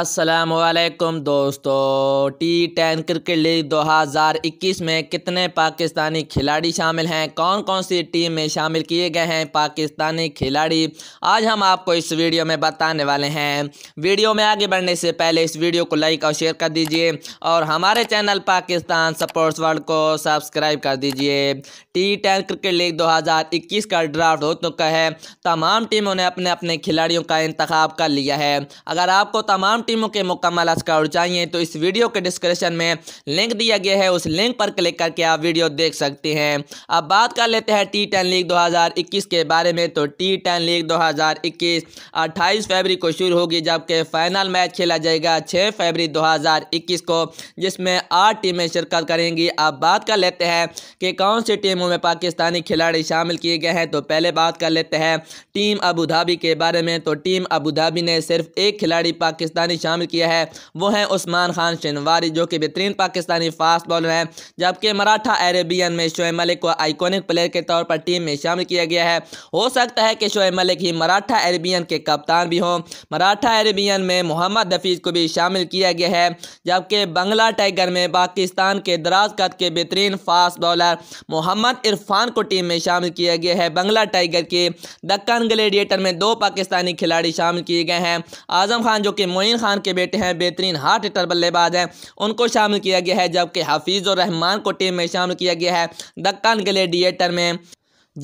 असलकुम दोस्तों T ten cricket league 2021 में कितने पाकिस्तानी खिलाड़ी शामिल हैं कौन कौन सी टीम में शामिल किए गए हैं पाकिस्तानी खिलाड़ी आज हम आपको इस वीडियो में बताने वाले हैं वीडियो में आगे बढ़ने से पहले इस वीडियो को लाइक और शेयर कर दीजिए और हमारे चैनल पाकिस्तान स्पोर्ट्स वर्ल्ड को सब्सक्राइब कर दीजिए टी टेन क्रिकेट लीग दो का ड्राफ्ट हो चुका है तमाम टीमों ने अपने अपने खिलाड़ियों का इंतखब कर लिया है अगर आपको तमाम टीमों के मुकम्मल स्काउट चाहिए तो इस वीडियो के डिस्क्रिप्शन में लिंक दिया गया है उस लिंक पर क्लिक करके आप वीडियो देख सकते हैं अब बात कर लेते हैं टी टेन लीग 2021 के बारे में तो टी टेन लीग 2021 28 फरवरी को शुरू होगी जबकि फाइनल मैच खेला जाएगा 6 फरवरी 2021 को जिसमें आठ टीमें शिरकत करेंगी अब बात कर लेते हैं कि कौन सी टीमों में पाकिस्तानी खिलाड़ी शामिल किए गए हैं तो पहले बात कर लेते हैं टीम अबू धाबी के बारे में तो टीम अबू धाबी ने सिर्फ एक खिलाड़ी पाकिस्तानी भी शामिल किया है वो हैं उस्मान खान शनवारी जो कि बेहतरीन पाकिस्तानी फास्ट बॉलर हैं जबकि मराठा अरेबियन में शोए मलिक को आइकॉनिक प्लेयर के तौर पर टीम में शामिल किया गया है हो सकता है कि शोए मलिक ही मराठा अरेबियन के कप्तान भी हों मराठा अरेबियन में मोहम्मद हफीज़ को भी शामिल किया गया है जबकि बंगला टाइगर में पाकिस्तान के दराज कद के बेहतरीन फास्ट बॉलर मोहम्मद इरफान को टीम में शामिल किया गया है बंगला टाइगर के दक्कन ग्लेडिएटर में दो पाकिस्तानी खिलाड़ी शामिल किए गए हैं आजम खान जो कि मोइन मोइन खान के बेटे हैं बेहतरीन हार्ट हिटर बल्लेबाज हैं उनको शामिल किया गया है जबकि हफीज़ और रहमान को टीम में शामिल किया गया है दक्कन डिएटर में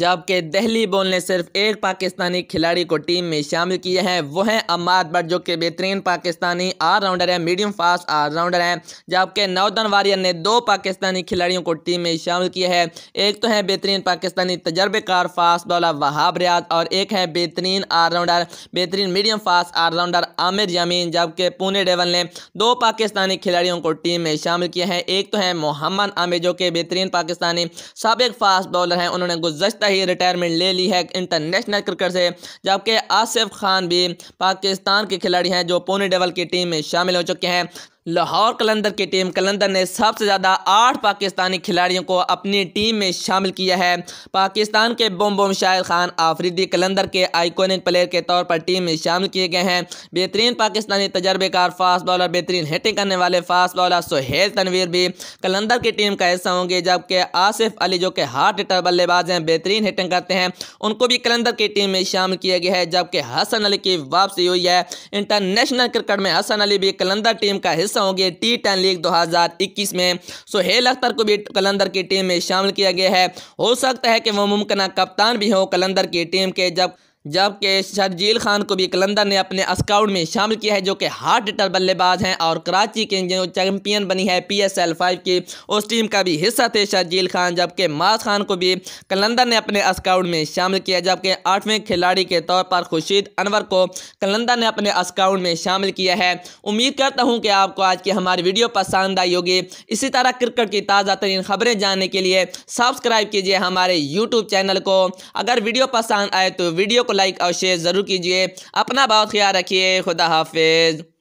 जबकि दहली बोल ने सिर्फ एक पाकिस्तानी खिलाड़ी को टीम में शामिल किए हैं वो हैं अम्माद बट जो कि बेहतरीन पाकिस्तानी ऑलराउंडर है मीडियम फास्ट ऑलराउंडर हैं जबकि नौदन वारियर ने दो पाकिस्तानी खिलाड़ियों को टीम में शामिल किया है एक तो है बेहतरीन पाकिस्तानी तजर्बेकार फास्ट बॉलर वहाब रियाज और एक है बेहतरीन ऑलराउंडर बेहतरीन medium fast allrounder Aamer Yamin जबकि पुणे डेवल ने दो पाकिस्तानी खिलाड़ियों को टीम में शामिल किया है एक तो है मोहम्मद आमिर जो कि बेहतरीन पाकिस्तानी सबक फास्ट बॉलर हैं उन्होंने गुजशत लगता ही रिटायरमेंट ले ली है इंटरनेशनल क्रिकेट से जबकि आसिफ खान भी पाकिस्तान के खिलाड़ी हैं जो पोनी डेवल की टीम में शामिल हो चुके हैं लाहौर कलंदर की टीम कलंदर ने सबसे ज़्यादा आठ पाकिस्तानी खिलाड़ियों को अपनी टीम में शामिल किया है पाकिस्तान के बम बोम शाहिर खान आफरीदी कलंदर के आइकॉनिक प्लेयर के तौर पर टीम में शामिल किए गए हैं बेहतरीन पाकिस्तानी तजर्बेकार फास्ट बॉलर बेहतरीन हिटिंग करने वाले फास्ट बॉलर सुहेल तनवीर भी कलंदर की टीम का हिस्सा होंगे जबकि आसिफ अली जो कि हार्ट हिटर बल्लेबाज हैं बेहतरीन हिटिंग करते हैं उनको भी कलंदर की टीम में शामिल किया गया है जबकि हसन अली की वापसी हुई है इंटरनेशनल क्रिकेट में हसन अली भी कलंदर टीम का हिस्सा हिस्सा होंगे टी टेन लीग 2021 में सोहेल अख्तर को भी कलंदर की टीम में शामिल किया गया है हो सकता है कि वह मुमकिन कप्तान भी हों कलंदर की टीम के जब जबकि शर्जील खान को भी कलंदर ने अपने स्काउट में शामिल किया है जो कि हार्ट डिटर बल्लेबाज हैं और कराची के जो चैंपियन बनी है पी एस एल फाइव की उस टीम का भी हिस्सा थे शर्जील खान जबकि माज खान को भी कलंदर ने अपने स्काउट में शामिल किया जबकि आठवें खिलाड़ी के तौर पर खुर्शीद अनवर को कलंदर ने अपने स्काउट में शामिल किया है उम्मीद करता हूँ कि आपको आज की हमारी वीडियो पसंद आई होगी इसी तरह क्रिकेट की ताज़ा तरीन खबरें जानने के लिए सब्सक्राइब कीजिए हमारे यूट्यूब चैनल को अगर वीडियो पसंद आए तो वीडियो को लाइक और शेयर ज़रूर कीजिए अपना बहुत ख्याल रखिए खुदा हाफिज़